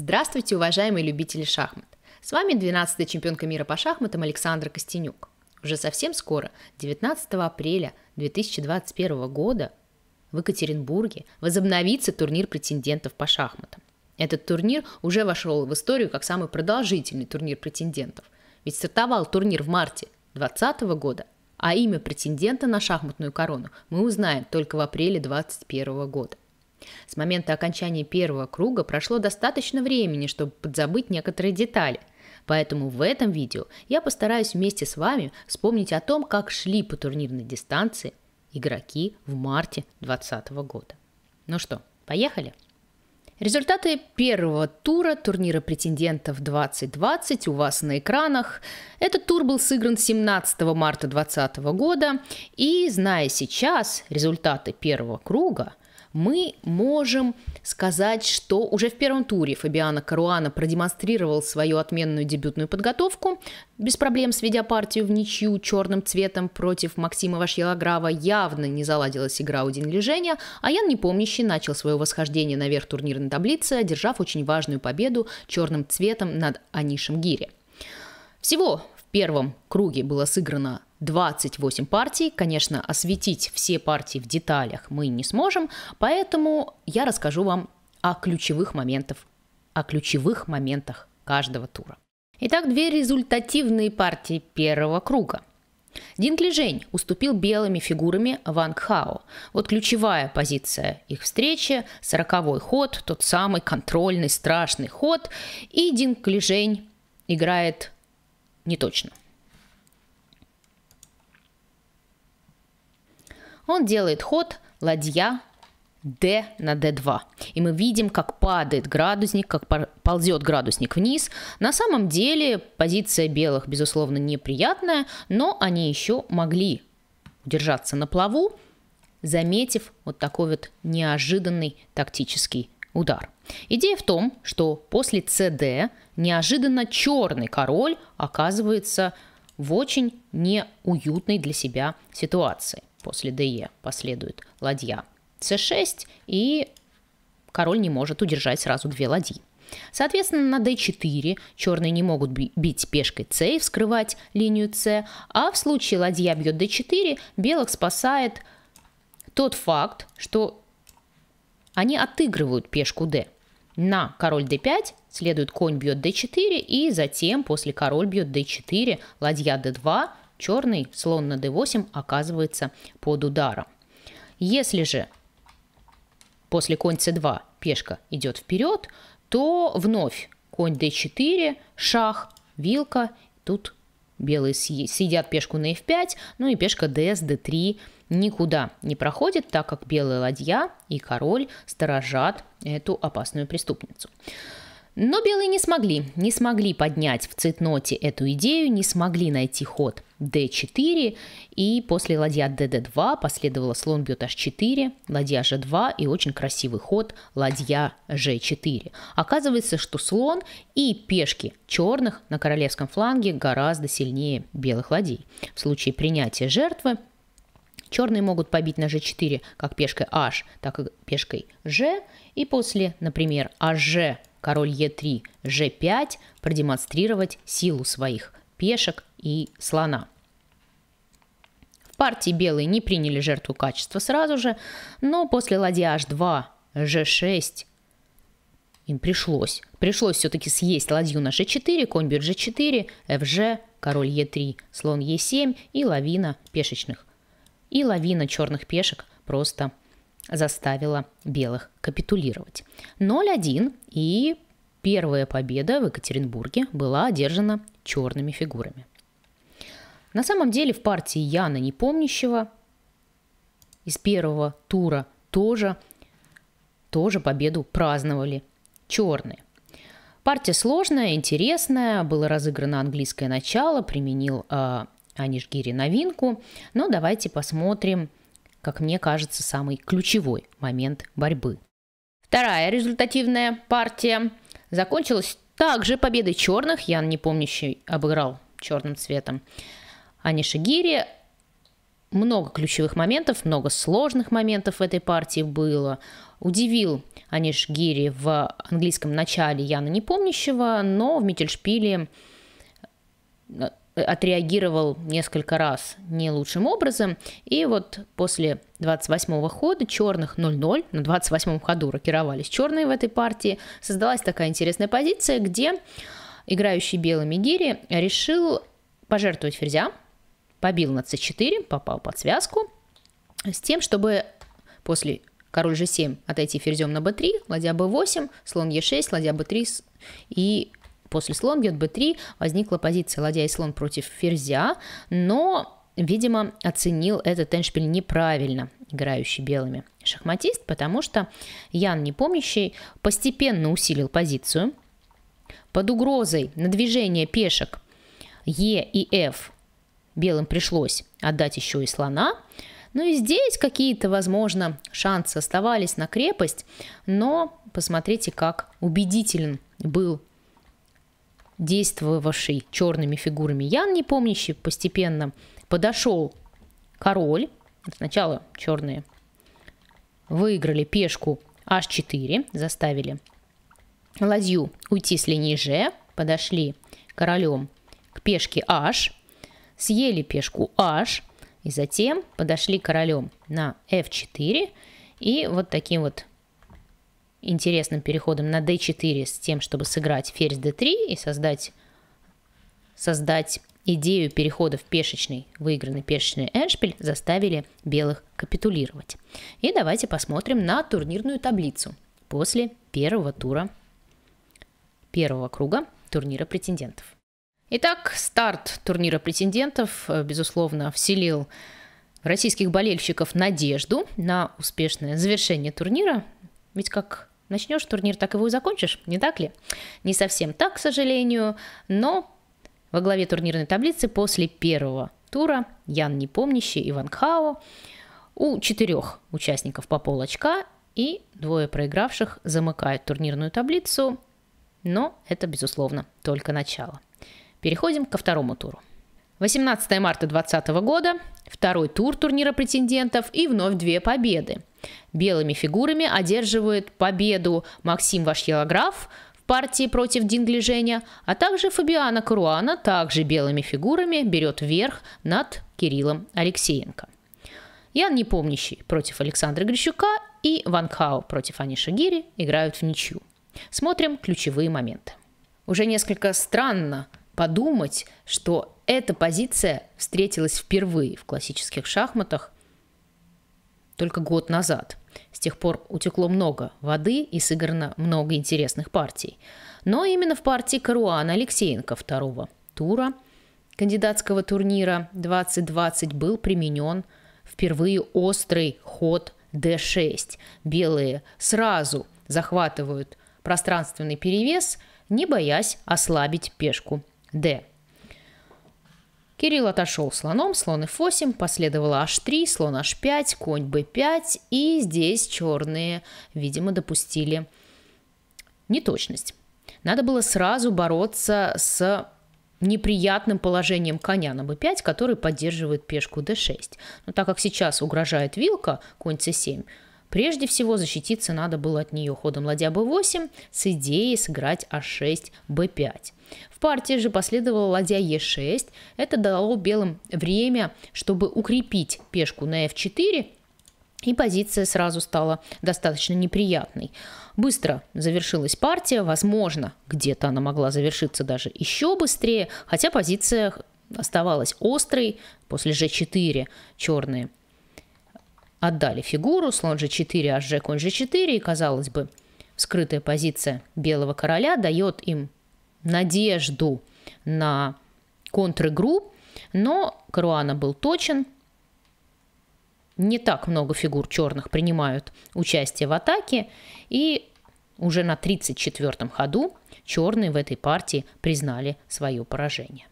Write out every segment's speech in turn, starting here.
Здравствуйте, уважаемые любители шахмат! С вами 12-я чемпионка мира по шахматам Александра Костенюк. Уже совсем скоро, 19 апреля 2021 года, в Екатеринбурге возобновится турнир претендентов по шахматам. Этот турнир уже вошел в историю как самый продолжительный турнир претендентов. Ведь стартовал турнир в марте 2020 года, а имя претендента на шахматную корону мы узнаем только в апреле 2021 года. С момента окончания первого круга прошло достаточно времени, чтобы подзабыть некоторые детали. Поэтому в этом видео я постараюсь вместе с вами вспомнить о том, как шли по турнирной дистанции игроки в марте 2020 года. Ну что, поехали? Результаты первого тура турнира претендентов 2020 у вас на экранах. Этот тур был сыгран 17 марта 2020 года. И зная сейчас результаты первого круга, мы можем сказать, что уже в первом туре Фабиана Каруана продемонстрировал свою отменную дебютную подготовку, без проблем сведя партию в ничью черным цветом против Максима Вашьелаграва, явно не заладилась игра у день лежения, а Ян Непомнящий начал свое восхождение наверх турнирной таблицы, одержав очень важную победу черным цветом над Анишем Гири. Всего в первом круге было сыграно 28 партий. Конечно, осветить все партии в деталях мы не сможем, поэтому я расскажу вам о ключевых моментах, о ключевых моментах каждого тура. Итак, две результативные партии первого круга. Динкли Жень уступил белыми фигурами Ванг Хао. Вот ключевая позиция их встречи, сороковой ход, тот самый контрольный страшный ход, и Динкли Жень играет неточно. точно. Он делает ход, ладья, D на D2. И мы видим, как падает градусник, как ползет градусник вниз. На самом деле позиция белых, безусловно, неприятная, но они еще могли удержаться на плаву, заметив вот такой вот неожиданный тактический удар. Идея в том, что после CD неожиданно черный король оказывается в очень неуютной для себя ситуации. После ДЕ последует ладья c6, и король не может удержать сразу две ладьи. Соответственно, на d4 черные не могут бить пешкой c и вскрывать линию c, а в случае ладья бьет d4, белых спасает тот факт, что они отыгрывают пешку d. На король d5 следует конь бьет d4, и затем после король бьет d4, ладья d2, черный слон на d8 оказывается под ударом. Если же после конь c2 пешка идет вперед, то вновь конь d4, шах, вилка, тут белые сидят пешку на f5, ну и пешка ds, d3 никуда не проходит, так как белые ладья и король сторожат эту опасную преступницу. Но белые не смогли, не смогли поднять в цитноте эту идею, не смогли найти ход d4, и после ладья dd2 последовало слон бьет h4, ладья g2 и очень красивый ход ладья g4. Оказывается, что слон и пешки черных на королевском фланге гораздо сильнее белых ладей. В случае принятия жертвы Черные могут побить на g4 как пешкой h, так и пешкой g. И после, например, hg король Е3, Ж5 продемонстрировать силу своих пешек и слона. В партии белые не приняли жертву качества сразу же, но после ладья H2, ж 6 им пришлось. Пришлось все-таки съесть ладью на ж 4 конь бьет ж 4 фж, король Е3, слон Е7 и лавина пешечных. И лавина черных пешек просто заставила белых капитулировать. 0-1 и первая победа в Екатеринбурге была одержана черными фигурами. На самом деле в партии Яна Непомнящего из первого тура тоже, тоже победу праздновали черные. Партия сложная, интересная, было разыграно английское начало, применил э, а, Аниш новинку, но давайте посмотрим как мне кажется, самый ключевой момент борьбы. Вторая результативная партия закончилась также победой черных. Ян Непомнящий обыграл черным цветом. А Нишигири много ключевых моментов, много сложных моментов в этой партии было. Удивил Аниш Гири в английском начале Яна Непомнящего, но в Миттельшпиле э, Э, отреагировал несколько раз не лучшим образом. И вот после 28-го хода черных 0-0, на 28-м ходу рокировались черные в этой партии, создалась такая интересная позиция, где играющий белыми гири решил пожертвовать ферзя, побил на c4, попал под связку, с тем, чтобы после король g7 отойти ферзем на b3, ладья b8, слон e6, ладья b3 и После слон бьет b3, возникла позиция ладья и слон против ферзя, но видимо, оценил этот эндшпиль неправильно, играющий белыми шахматист, потому что Ян не Непомнящий постепенно усилил позицию. Под угрозой на движение пешек Е и F белым пришлось отдать еще и слона. Ну и здесь какие-то, возможно, шансы оставались на крепость, но посмотрите, как убедителен был действовавший черными фигурами Ян Непомнящий постепенно подошел король. Сначала черные выиграли пешку h4, заставили ладью уйти с линии g, подошли королем к пешке h, съели пешку h, и затем подошли королем на f4 и вот таким вот интересным переходом на d4 с тем, чтобы сыграть ферзь d3 и создать, создать идею перехода в пешечный, выигранный пешечный эншпиль заставили белых капитулировать. И давайте посмотрим на турнирную таблицу после первого тура первого круга турнира претендентов. Итак, старт турнира претендентов, э, безусловно, вселил российских болельщиков надежду на успешное завершение турнира. Ведь как начнешь турнир, так его и закончишь, не так ли? Не совсем так, к сожалению, но во главе турнирной таблицы после первого тура Ян Непомнящий и Ван Хао у четырех участников по пол очка и двое проигравших замыкают турнирную таблицу, но это, безусловно, только начало. Переходим ко второму туру. 18 марта 2020 года, второй тур турнира претендентов и вновь две победы. Белыми фигурами одерживает победу Максим Вашьелограф в партии против Динглижения, а также Фабиана Каруана также белыми фигурами берет верх над Кириллом Алексеенко. Ян Непомнящий против Александра Грищука и Ван Као против Аниша Гири играют в ничью. Смотрим ключевые моменты. Уже несколько странно подумать, что эта позиция встретилась впервые в классических шахматах только год назад. С тех пор утекло много воды и сыграно много интересных партий. Но именно в партии Каруана Алексеенко второго тура кандидатского турнира 2020 был применен впервые острый ход D6. Белые сразу захватывают пространственный перевес, не боясь ослабить пешку D. Кирилл отошел слоном, слон f8, последовало h3, слон h5, конь b5, и здесь черные, видимо, допустили неточность. Надо было сразу бороться с неприятным положением коня на b5, который поддерживает пешку d6. Но так как сейчас угрожает вилка, конь c7, Прежде всего защититься надо было от нее ходом ладья b8 с идеей сыграть а6, b5. В партии же последовала ладья e6. Это дало белым время, чтобы укрепить пешку на f4 и позиция сразу стала достаточно неприятной. Быстро завершилась партия, возможно, где-то она могла завершиться даже еще быстрее, хотя позиция оставалась острой, после g4 черные Отдали фигуру, слон g4, аж конь g4, и, казалось бы, скрытая позиция белого короля дает им надежду на контр-игру, но Каруана был точен, не так много фигур черных принимают участие в атаке, и уже на 34-м ходу черные в этой партии признали свое поражение.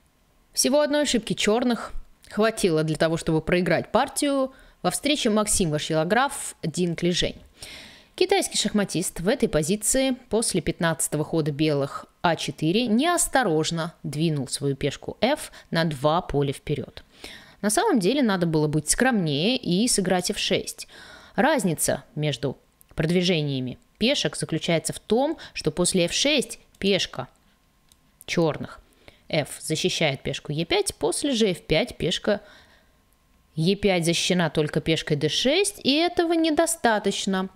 Всего одной ошибки черных хватило для того, чтобы проиграть партию – во встрече Максим Вашилограф, Дин Клижень. Китайский шахматист в этой позиции после 15-го хода белых а4 неосторожно двинул свою пешку f на два поля вперед. На самом деле надо было быть скромнее и сыграть f6. Разница между продвижениями пешек заключается в том, что после f6 пешка черных f защищает пешку e5, после же f5 пешка Е5 защищена только пешкой d6, и этого недостаточно,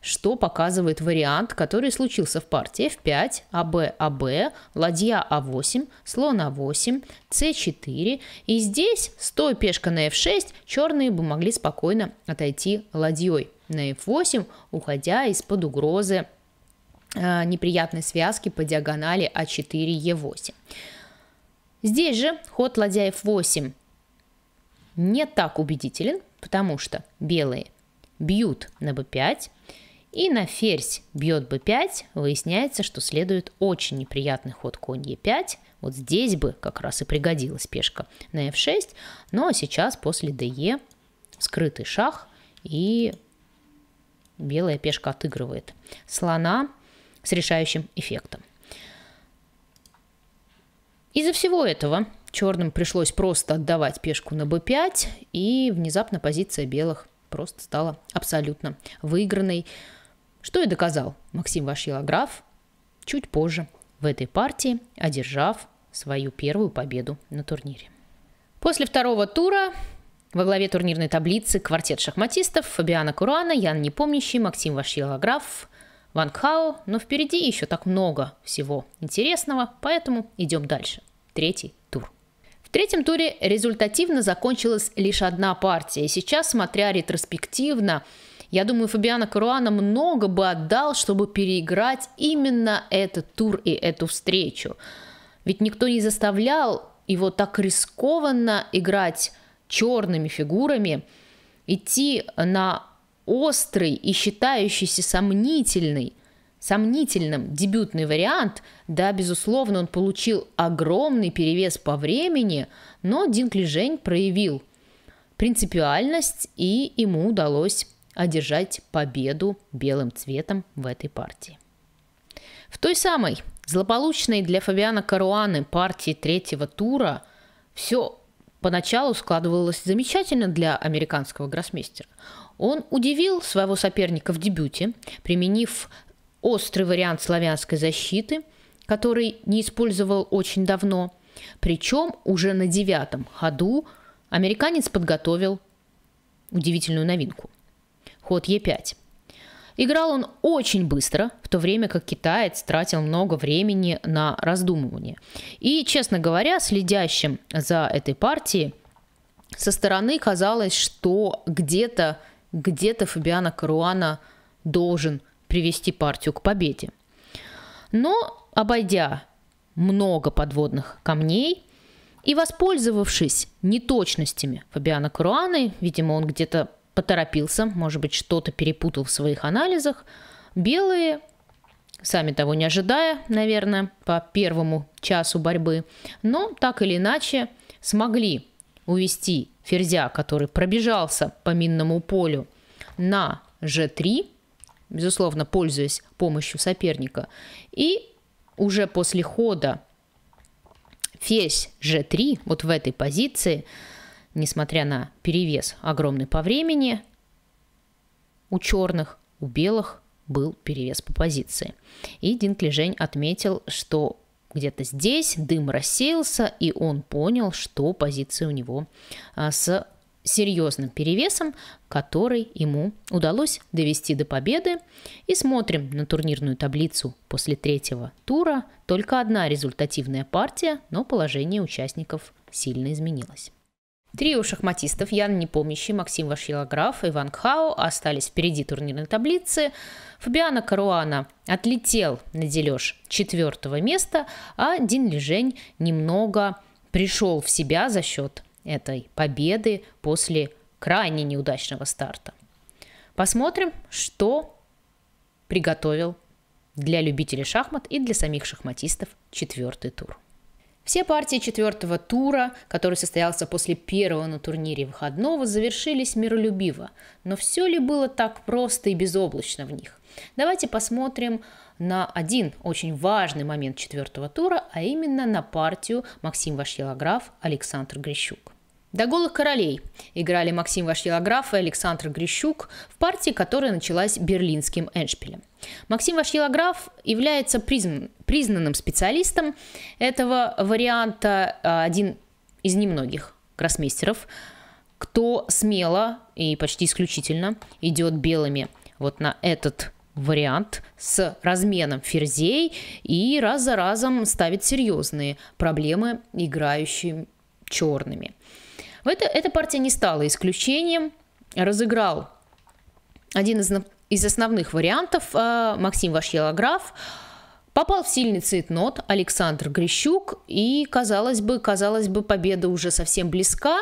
что показывает вариант, который случился в партии f5, аб, аб, ладья а8, слон а8, c4, и здесь, стоя пешка на f6, черные бы могли спокойно отойти ладьей на f8, уходя из-под угрозы э, неприятной связки по диагонали а4, e8. Здесь же ход ладья f8 не так убедителен, потому что белые бьют на b5, и на ферзь бьет b5, выясняется, что следует очень неприятный ход конь e5. Вот здесь бы как раз и пригодилась пешка на f6, но сейчас после de скрытый шах, и белая пешка отыгрывает слона с решающим эффектом. Из-за всего этого Черным пришлось просто отдавать пешку на b5, и внезапно позиция белых просто стала абсолютно выигранной. Что и доказал Максим Вашилограф чуть позже в этой партии, одержав свою первую победу на турнире. После второго тура во главе турнирной таблицы квартет шахматистов Фабиана Курана, Ян Непомнящий, Максим Вашилограф, Ван Кхао, но впереди еще так много всего интересного, поэтому идем дальше. Третий в третьем туре результативно закончилась лишь одна партия. И сейчас, смотря ретроспективно, я думаю, Фабиана Каруана много бы отдал, чтобы переиграть именно этот тур и эту встречу. Ведь никто не заставлял его так рискованно играть черными фигурами, идти на острый и считающийся сомнительный – сомнительным дебютный вариант. Да, безусловно, он получил огромный перевес по времени, но Динкли Жень проявил принципиальность, и ему удалось одержать победу белым цветом в этой партии. В той самой злополучной для Фабиана Каруаны партии третьего тура все поначалу складывалось замечательно для американского гроссмейстера. Он удивил своего соперника в дебюте, применив острый вариант славянской защиты, который не использовал очень давно. Причем уже на девятом ходу американец подготовил удивительную новинку. Ход Е5. Играл он очень быстро, в то время как китаец тратил много времени на раздумывание. И, честно говоря, следящим за этой партией со стороны казалось, что где-то где, -то, где Фабиана Каруана должен привести партию к победе. Но, обойдя много подводных камней и воспользовавшись неточностями Фабиана Каруаны, видимо, он где-то поторопился, может быть, что-то перепутал в своих анализах, белые, сами того не ожидая, наверное, по первому часу борьбы, но так или иначе смогли увести ферзя, который пробежался по минному полю, на g3, безусловно, пользуясь помощью соперника. И уже после хода фесь g3, вот в этой позиции, несмотря на перевес огромный по времени, у черных, у белых был перевес по позиции. И Дин Клижень отметил, что где-то здесь дым рассеялся, и он понял, что позиция у него а, с серьезным перевесом, который ему удалось довести до победы. И смотрим на турнирную таблицу после третьего тура. Только одна результативная партия, но положение участников сильно изменилось. Три у шахматистов Ян Непомнящий, Максим Вашилограф и Иван Кхао остались впереди турнирной таблицы. Фабиана Каруана отлетел на дележ четвертого места, а Дин Лежень немного пришел в себя за счет этой победы после крайне неудачного старта. Посмотрим, что приготовил для любителей шахмат и для самих шахматистов четвертый тур. Все партии четвертого тура, который состоялся после первого на турнире выходного, завершились миролюбиво. Но все ли было так просто и безоблачно в них? Давайте посмотрим на один очень важный момент четвертого тура, а именно на партию Максим Вашьелограф Александр Грищук. До голых королей играли Максим Вашьелограф и Александр Грищук в партии, которая началась берлинским эндшпилем. Максим Вашьелограф является признанным специалистом этого варианта, а, один из немногих гроссмейстеров, кто смело и почти исключительно идет белыми вот на этот вариант с разменом ферзей и раз за разом ставит серьезные проблемы играющим черными. Это, эта партия не стала исключением. Разыграл один из, из основных вариантов э, Максим Вашьелограф. Попал в сильный цитнот Александр Грищук. И, казалось бы, казалось бы, победа уже совсем близка.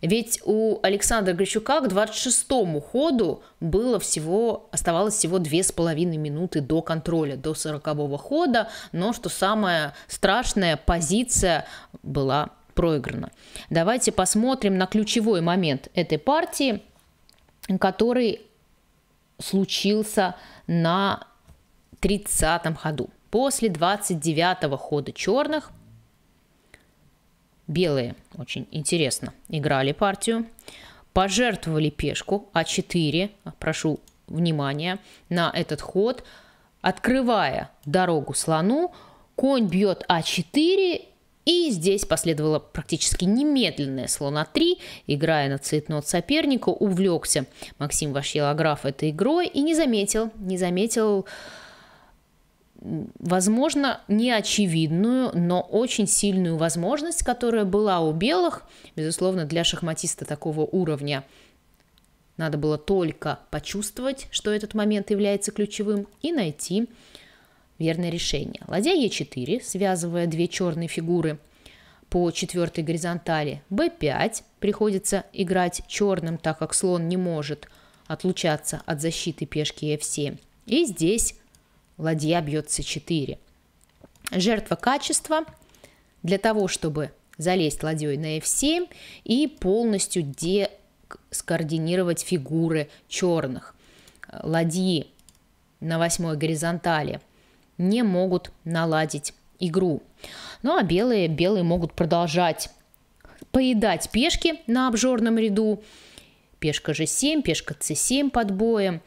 Ведь у Александра Грищука к 26-му ходу было всего, оставалось всего 2,5 минуты до контроля, до 40-го хода, но, что самое страшное, позиция была проиграно. Давайте посмотрим на ключевой момент этой партии, который случился на 30-м ходу. После 29-го хода черных белые, очень интересно, играли партию, пожертвовали пешку А4, прошу внимания, на этот ход, открывая дорогу слону, конь бьет А4 и здесь последовало практически немедленное слона 3. Играя на цейтнот соперника, увлекся Максим Вашьелограф этой игрой и не заметил, не заметил возможно, неочевидную, но очень сильную возможность, которая была у белых. Безусловно, для шахматиста такого уровня надо было только почувствовать, что этот момент является ключевым, и найти верное решение. Ладья Е4, связывая две черные фигуры по четвертой горизонтали. Б5 приходится играть черным, так как слон не может отлучаться от защиты пешки F7. И здесь ладья бьет С4. Жертва качества для того, чтобы залезть ладьей на F7 и полностью скоординировать фигуры черных. Ладьи на восьмой горизонтали – не могут наладить игру. Ну а белые, белые могут продолжать поедать пешки на обжорном ряду. Пешка g7, пешка c7 под боем.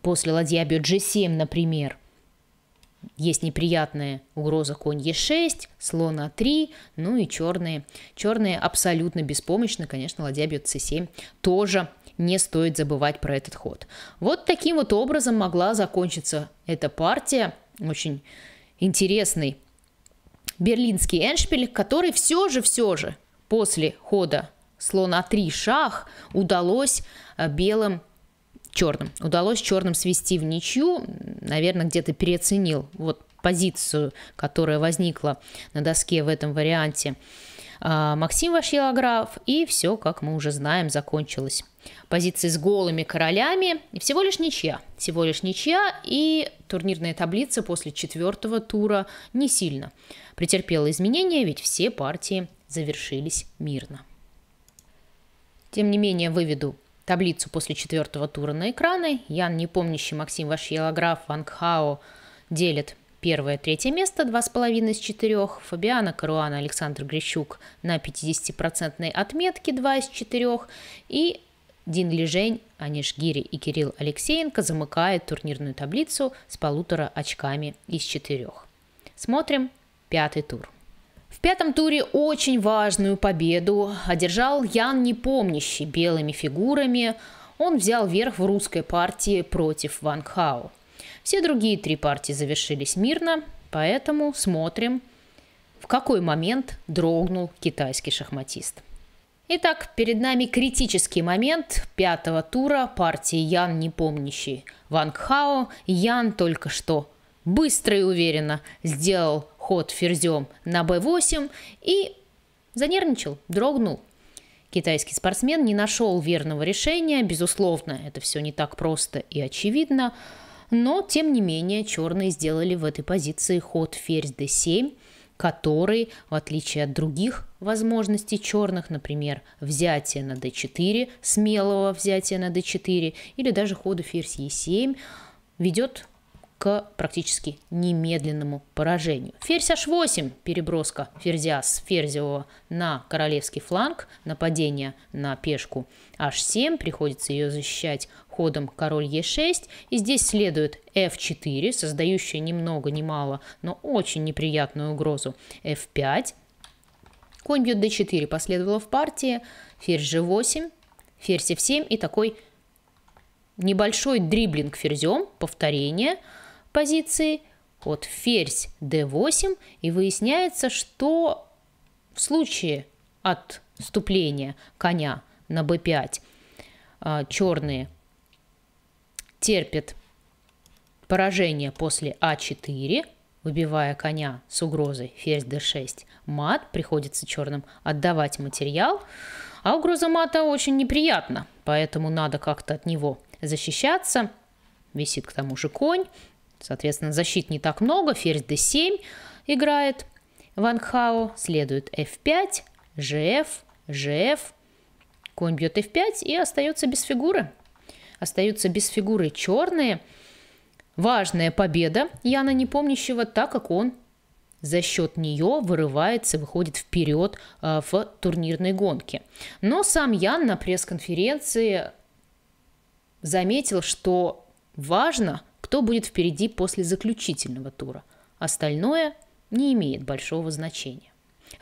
После ладья бьет g7, например есть неприятная угроза конь Е6, слон А3, ну и черные. Черные абсолютно беспомощны, конечно, ладья бьет С7 тоже не стоит забывать про этот ход. Вот таким вот образом могла закончиться эта партия. Очень интересный берлинский эншпиль, который все же, все же после хода слона 3 шах удалось э, белым черным. Удалось черным свести в ничью, наверное, где-то переоценил вот позицию, которая возникла на доске в этом варианте. А, Максим Вашилограф, и все, как мы уже знаем, закончилось. Позиции с голыми королями, и всего лишь ничья, всего лишь ничья, и турнирная таблица после четвертого тура не сильно претерпела изменения, ведь все партии завершились мирно. Тем не менее, выведу таблицу после четвертого тура на экраны. Ян Непомнящий, Максим Вашьелограф, Ванг Хао делят первое, третье место, Два с половиной из четырех. Фабиана Каруана, Александр Грищук на 50% отметке, два из четырех И Дин Лежень, Аниш Гири и Кирилл Алексеенко замыкают турнирную таблицу с полутора очками из четырех. Смотрим пятый тур. В пятом туре очень важную победу одержал Ян Непомнящий белыми фигурами. Он взял верх в русской партии против Ван Хао. Все другие три партии завершились мирно, поэтому смотрим, в какой момент дрогнул китайский шахматист. Итак, перед нами критический момент пятого тура партии Ян Непомнящий Ван Хао. Ян только что Быстро и уверенно сделал ход ферзем на b8 и занервничал, дрогнул. Китайский спортсмен не нашел верного решения, безусловно, это все не так просто и очевидно, но, тем не менее, черные сделали в этой позиции ход ферзь d7, который, в отличие от других возможностей черных, например, взятие на d4, смелого взятия на d4, или даже хода ферзь e7, ведет к практически немедленному поражению. Ферзь h8, переброска ферзя с ферзевого на королевский фланг, нападение на пешку h7, приходится ее защищать ходом король e6. И здесь следует f4, создающая ни много ни мало, но очень неприятную угрозу f5. Конь бьет d4, последовало в партии, ферзь g8, ферзь f7 и такой небольшой дриблинг ферзем, повторение – позиции от ферзь d8, и выясняется, что в случае отступления коня на b5 а, черные терпят поражение после а4, выбивая коня с угрозой ферзь d6, мат, приходится черным отдавать материал, а угроза мата очень неприятна, поэтому надо как-то от него защищаться. Висит к тому же конь, Соответственно, защит не так много. Ферзь d7 играет Ван Хао. Следует f5, gf, gf. Конь бьет f5 и остается без фигуры. Остаются без фигуры черные. Важная победа Яна Непомнящего, так как он за счет нее вырывается, выходит вперед а, в турнирной гонке. Но сам Ян на пресс-конференции заметил, что важно кто будет впереди после заключительного тура. Остальное не имеет большого значения.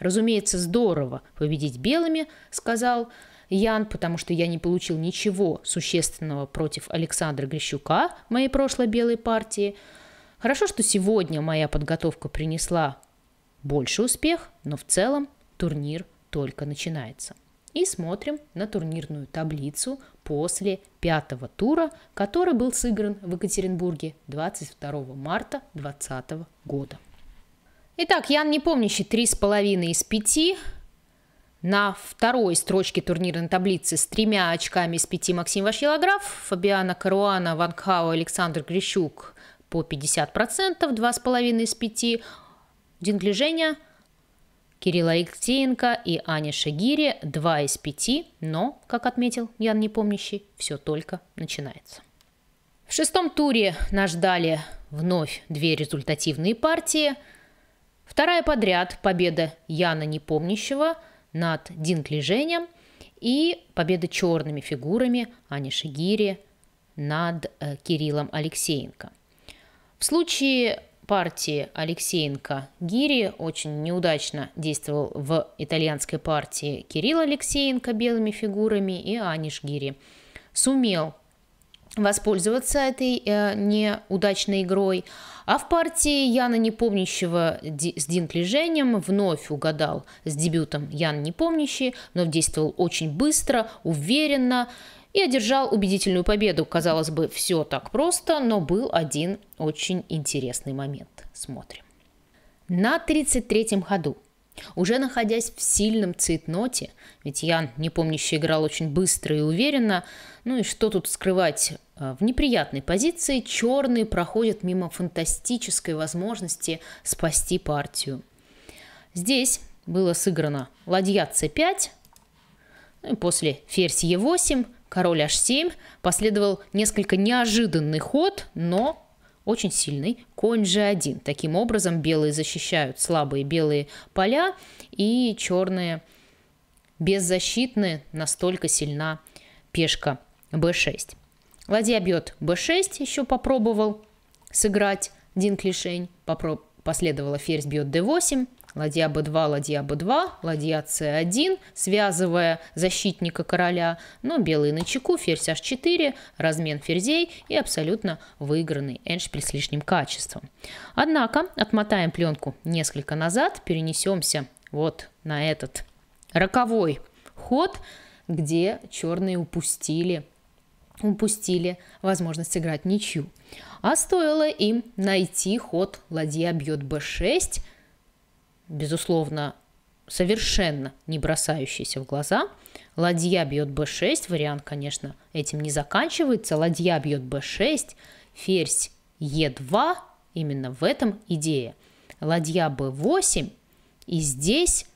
Разумеется, здорово победить белыми, сказал Ян, потому что я не получил ничего существенного против Александра Грищука, моей прошлой белой партии. Хорошо, что сегодня моя подготовка принесла больше успех, но в целом турнир только начинается и смотрим на турнирную таблицу после пятого тура, который был сыгран в Екатеринбурге 22 марта 2020 года. Итак, Ян Непомнящий 3,5 из 5 на второй строчке турнирной таблицы с тремя очками из пяти Максим Вашилограф, Фабиана Каруана, Ванкхау, Александр Грищук по 50%, 2,5 из 5, Динглиженя – Кирилл Алексеенко и Аня Шагири 2 из 5, но, как отметил Ян Непомнящий, все только начинается. В шестом туре нас ждали вновь две результативные партии. Вторая подряд победа Яна Непомнящего над Динкли Женем и победа черными фигурами Ани Шигири над э, Кириллом Алексеенко. В случае партии Алексеенко Гири, очень неудачно действовал в итальянской партии Кирилл Алексеенко белыми фигурами и Аниш Гири. Сумел воспользоваться этой э, неудачной игрой. А в партии Яна Непомнящего ди, с Динклижением вновь угадал с дебютом Ян Непомнящий, но действовал очень быстро, уверенно, и одержал убедительную победу. Казалось бы, все так просто, но был один очень интересный момент. Смотрим. На 33-м ходу, уже находясь в сильном цитноте, ведь Ян, не помнящий, играл очень быстро и уверенно, ну и что тут скрывать, э, в неприятной позиции черные проходят мимо фантастической возможности спасти партию. Здесь было сыграно ладья c5, ну и после ферзь e8, король h7, последовал несколько неожиданный ход, но очень сильный, конь g1. Таким образом белые защищают слабые белые поля, и черные беззащитны, настолько сильна пешка b6. Ладья бьет b6, еще попробовал сыграть Дин Клишень, попро... последовала ферзь бьет d8, ладья b2, ладья b2, ладья c1, связывая защитника короля, но белый на чеку, ферзь h4, размен ферзей и абсолютно выигранный эндшпиль с лишним качеством. Однако отмотаем пленку несколько назад, перенесемся вот на этот роковой ход, где черные упустили упустили возможность играть ничью. А стоило им найти ход ладья бьет b6, безусловно, совершенно не бросающийся в глаза. Ладья бьет b6, вариант, конечно, этим не заканчивается. Ладья бьет b6, ферзь e2, именно в этом идея. Ладья b8, и здесь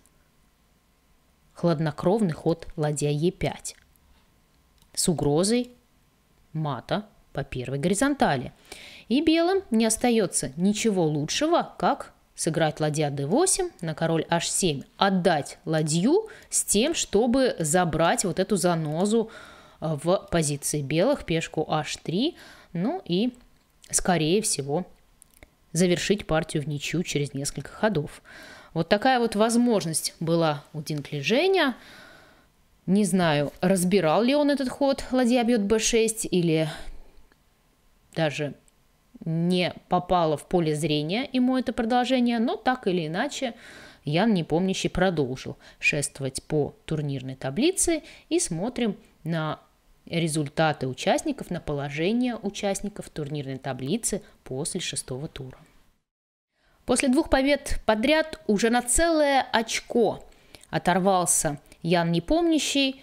хладнокровный ход ладья e5 с угрозой мата по первой горизонтали. И белым не остается ничего лучшего, как сыграть ладья d8 на король h7, отдать ладью с тем, чтобы забрать вот эту занозу э, в позиции белых, пешку h3, ну и, скорее всего, завершить партию в ничью через несколько ходов. Вот такая вот возможность была у Динклиженя. Не знаю, разбирал ли он этот ход, ладья бьет b6, или даже не попало в поле зрения ему это продолжение, но так или иначе Ян Непомнящий продолжил шествовать по турнирной таблице и смотрим на результаты участников, на положение участников турнирной таблицы после шестого тура. После двух побед подряд уже на целое очко оторвался Ян Непомнящий.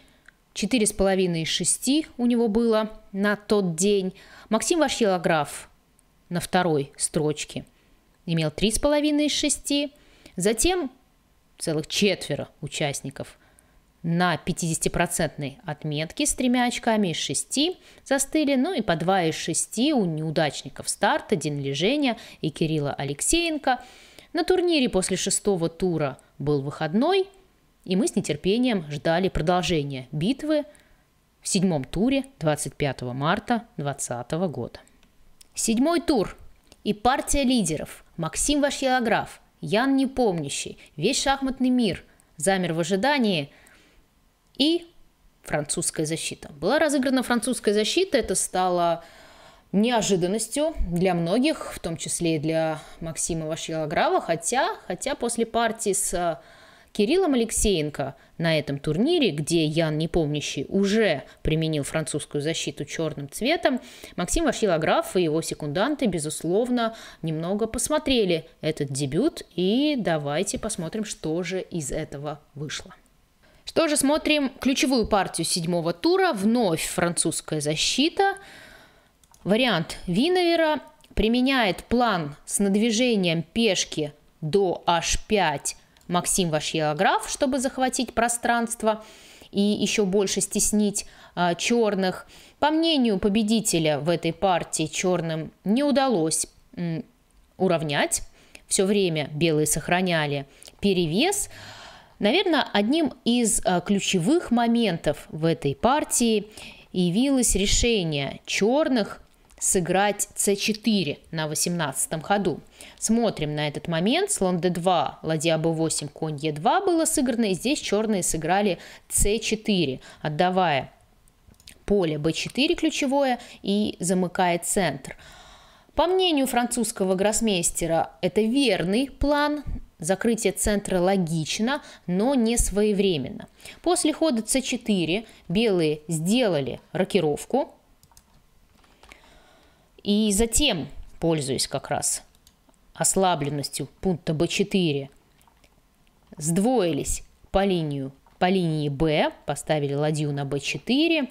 Четыре с половиной из шести у него было на тот день. Максим Вашилограф на второй строчке. Имел 3,5 из 6. Затем целых четверо участников на 50% отметке с тремя очками из 6 застыли, ну и по 2 из 6 у неудачников старта Дин Леженя и Кирилла Алексеенко. На турнире после шестого тура был выходной, и мы с нетерпением ждали продолжения битвы в седьмом туре 25 марта 2020 года. Седьмой тур. И партия лидеров. Максим Вашьелограф, Ян Непомнящий, весь шахматный мир замер в ожидании. И французская защита. Была разыграна французская защита, это стало неожиданностью для многих, в том числе и для Максима Вашьелограва, хотя, хотя после партии с Кириллом Алексеенко на этом турнире, где Ян Непомнящий уже применил французскую защиту черным цветом, Максим Вашилограф и его секунданты, безусловно, немного посмотрели этот дебют. И давайте посмотрим, что же из этого вышло. Что же, смотрим ключевую партию седьмого тура. Вновь французская защита. Вариант Виновера применяет план с надвижением пешки до h5 Максим ваш географ, чтобы захватить пространство и еще больше стеснить а, черных. По мнению победителя в этой партии черным не удалось м, уравнять. Все время белые сохраняли перевес. Наверное, одним из а, ключевых моментов в этой партии явилось решение черных сыграть c4 на 18 ходу. Смотрим на этот момент. Слон d2, ладья b8, конь e2 было сыграно, и здесь черные сыграли c4, отдавая поле b4 ключевое и замыкая центр. По мнению французского гроссмейстера, это верный план, Закрытие центра логично, но не своевременно. После хода c4 белые сделали рокировку, и затем, пользуясь как раз ослабленностью пункта B4, сдвоились по, линию, по линии B, поставили ладью на B4,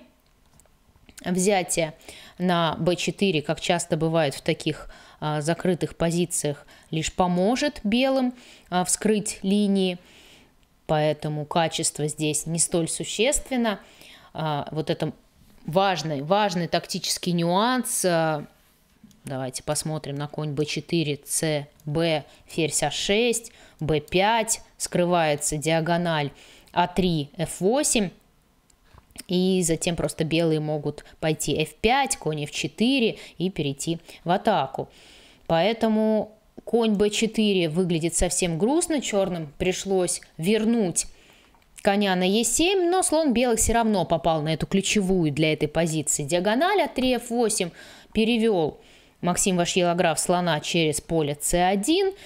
взятие на b4, как часто бывает в таких а, закрытых позициях, лишь поможет белым а, вскрыть линии, поэтому качество здесь не столь существенно. А, вот это важный, важный тактический нюанс а, Давайте посмотрим на конь b4, c, b, ферзь a6, а b5, скрывается диагональ a3, а f8. И затем просто белые могут пойти f5, конь f4 и перейти в атаку. Поэтому конь b4 выглядит совсем грустно, черным пришлось вернуть коня на e7, но слон белых все равно попал на эту ключевую для этой позиции диагональ а3, f8, перевел Максим Вашьелограф слона через поле c1.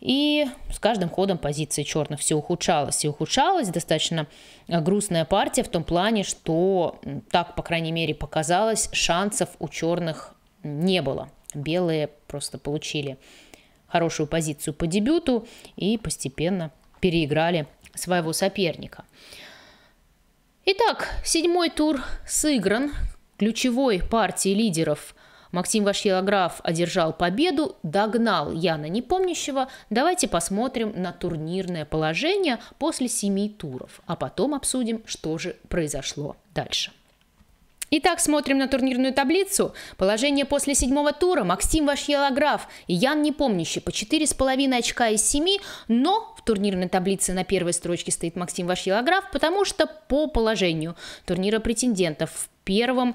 И с каждым ходом позиция черных все ухудшалась и ухудшалась. Достаточно э, грустная партия в том плане, что так, по крайней мере, показалось, шансов у черных не было. Белые просто получили хорошую позицию по дебюту и постепенно переиграли своего соперника. Итак, седьмой тур сыгран. Ключевой партии лидеров Максим Вашилограф одержал победу, догнал Яна Непомнящего. Давайте посмотрим на турнирное положение после семи туров, а потом обсудим, что же произошло дальше. Итак, смотрим на турнирную таблицу. Положение после седьмого тура. Максим Вашьелограф и Ян Непомнящий по 4,5 очка из 7, но в турнирной таблице на первой строчке стоит Максим Вашьелограф, потому что по положению турнира претендентов в первым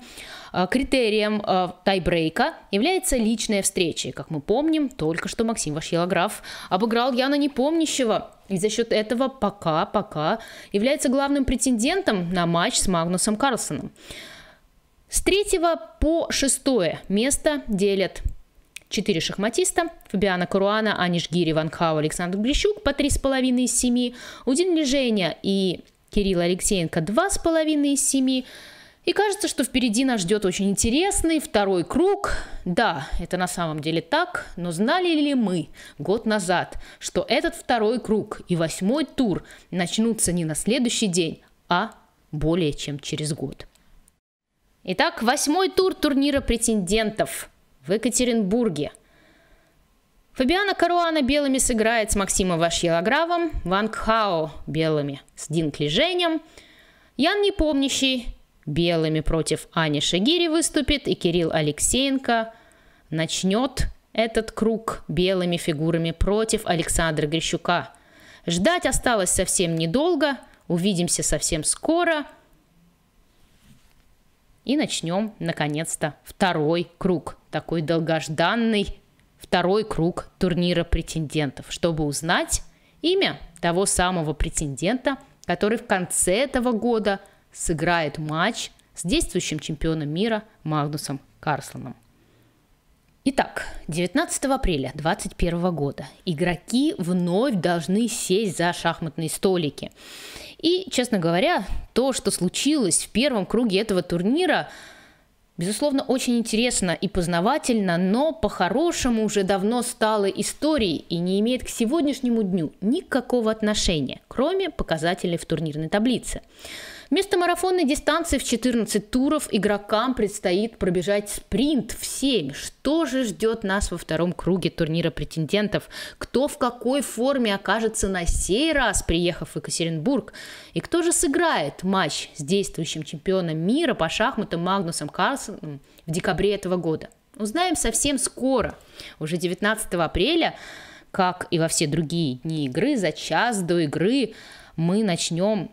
э, критерием э, тайбрейка является личная встреча. И, как мы помним, только что Максим Вашьелограф обыграл Яна Непомнящего. И за счет этого пока-пока является главным претендентом на матч с Магнусом Карлсоном. С третьего по шестое место делят четыре шахматиста. Фабиана Каруана, Аниш Гири, Ван Хау, Александр Грищук по три 3,5 из 7. Удин Леженя и Кирилл Алексеенко два 2,5 из 7. И кажется, что впереди нас ждет очень интересный второй круг. Да, это на самом деле так, но знали ли мы год назад, что этот второй круг и восьмой тур начнутся не на следующий день, а более чем через год? Итак, восьмой тур турнира претендентов в Екатеринбурге. Фабиана Каруана белыми сыграет с Максимом Вашьелогравом, Ван Кхао белыми с Дин Клиженем, Ян Непомнящий белыми против Ани Шагири выступит и Кирилл Алексеенко начнет этот круг белыми фигурами против Александра Грищука. Ждать осталось совсем недолго, увидимся совсем скоро – и начнем, наконец-то, второй круг. Такой долгожданный второй круг турнира претендентов, чтобы узнать имя того самого претендента, который в конце этого года сыграет матч с действующим чемпионом мира Магнусом Карсланом. Итак, 19 апреля 2021 года игроки вновь должны сесть за шахматные столики. И, честно говоря, то, что случилось в первом круге этого турнира, безусловно, очень интересно и познавательно, но по-хорошему уже давно стало историей и не имеет к сегодняшнему дню никакого отношения, кроме показателей в турнирной таблице. Вместо марафонной дистанции в 14 туров игрокам предстоит пробежать спринт в 7. Что же ждет нас во втором круге турнира претендентов? Кто в какой форме окажется на сей раз, приехав в Екатеринбург? И кто же сыграет матч с действующим чемпионом мира по шахматам Магнусом Карлсоном в декабре этого года? Узнаем совсем скоро, уже 19 апреля, как и во все другие дни игры, за час до игры мы начнем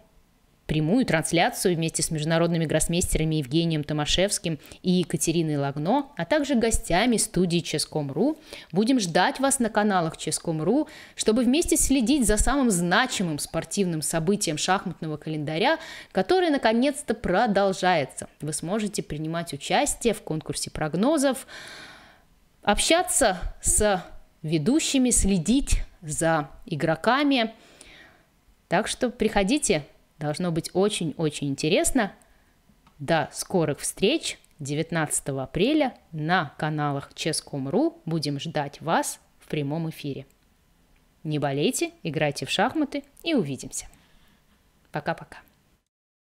прямую трансляцию вместе с международными гроссмейстерами Евгением Томашевским и Екатериной Лагно, а также гостями студии Ческом.ру. Будем ждать вас на каналах Ческом.ру, чтобы вместе следить за самым значимым спортивным событием шахматного календаря, который наконец-то продолжается. Вы сможете принимать участие в конкурсе прогнозов, общаться с ведущими, следить за игроками. Так что приходите, Должно быть очень-очень интересно. До скорых встреч 19 апреля на каналах Ческом.ру. Будем ждать вас в прямом эфире. Не болейте, играйте в шахматы и увидимся. Пока-пока.